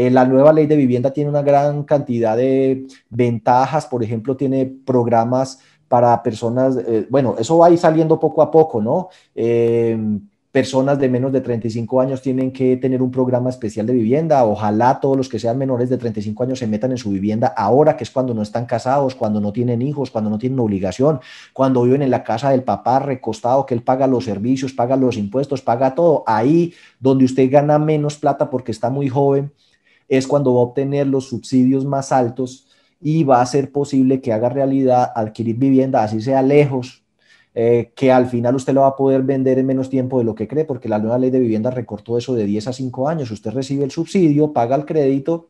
Eh, la nueva ley de vivienda tiene una gran cantidad de ventajas, por ejemplo, tiene programas para personas, eh, bueno, eso va a ir saliendo poco a poco, ¿no? Em, personas de menos de 35 años tienen que tener un programa especial de vivienda. Ojalá todos los que sean menores de 35 años se metan en su vivienda ahora, que es cuando no están casados, cuando no tienen hijos, cuando no tienen obligación, cuando viven en la casa del papá recostado, que él paga los servicios, paga los impuestos, paga todo. Ahí donde usted gana menos plata porque está muy joven, es cuando va a obtener los subsidios más altos y va a ser posible que haga realidad adquirir vivienda, así sea lejos, eh, que al final usted lo va a poder vender en menos tiempo de lo que cree, porque la nueva ley de vivienda recortó eso de 10 a 5 años. Usted recibe el subsidio, paga el crédito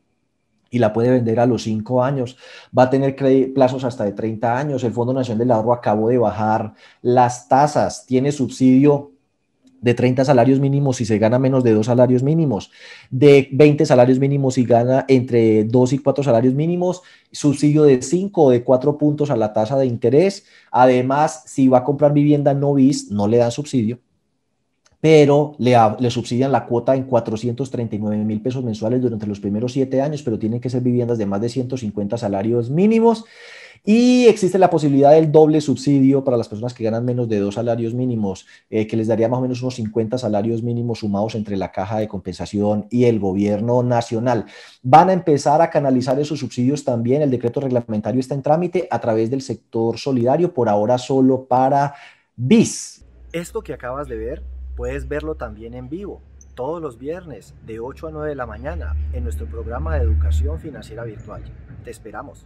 y la puede vender a los 5 años. Va a tener plazos hasta de 30 años. El Fondo Nacional del Ahorro acabó de bajar las tasas, tiene subsidio de 30 salarios mínimos si se gana menos de 2 salarios mínimos, de 20 salarios mínimos si gana entre 2 y 4 salarios mínimos, subsidio de 5 o de 4 puntos a la tasa de interés. Además, si va a comprar vivienda no bis, no le dan subsidio, pero le, subsidian la cuota en 439 mil pesos mensuales durante los primeros siete años, pero tienen que ser viviendas de más de 150 salarios mínimos. Y existe la posibilidad del doble subsidio para las personas que ganan menos de dos salarios mínimos, eh, que les daría más o menos unos 50 salarios mínimos sumados entre la caja de compensación y el gobierno nacional. Van a empezar a canalizar esos subsidios también. El decreto reglamentario está en trámite a través del sector solidario, por ahora solo para BIS. Esto que acabas de ver Puedes verlo también en vivo, todos los viernes, de 8 a 9 de la mañana, en nuestro programa de educación financiera virtual. Te esperamos.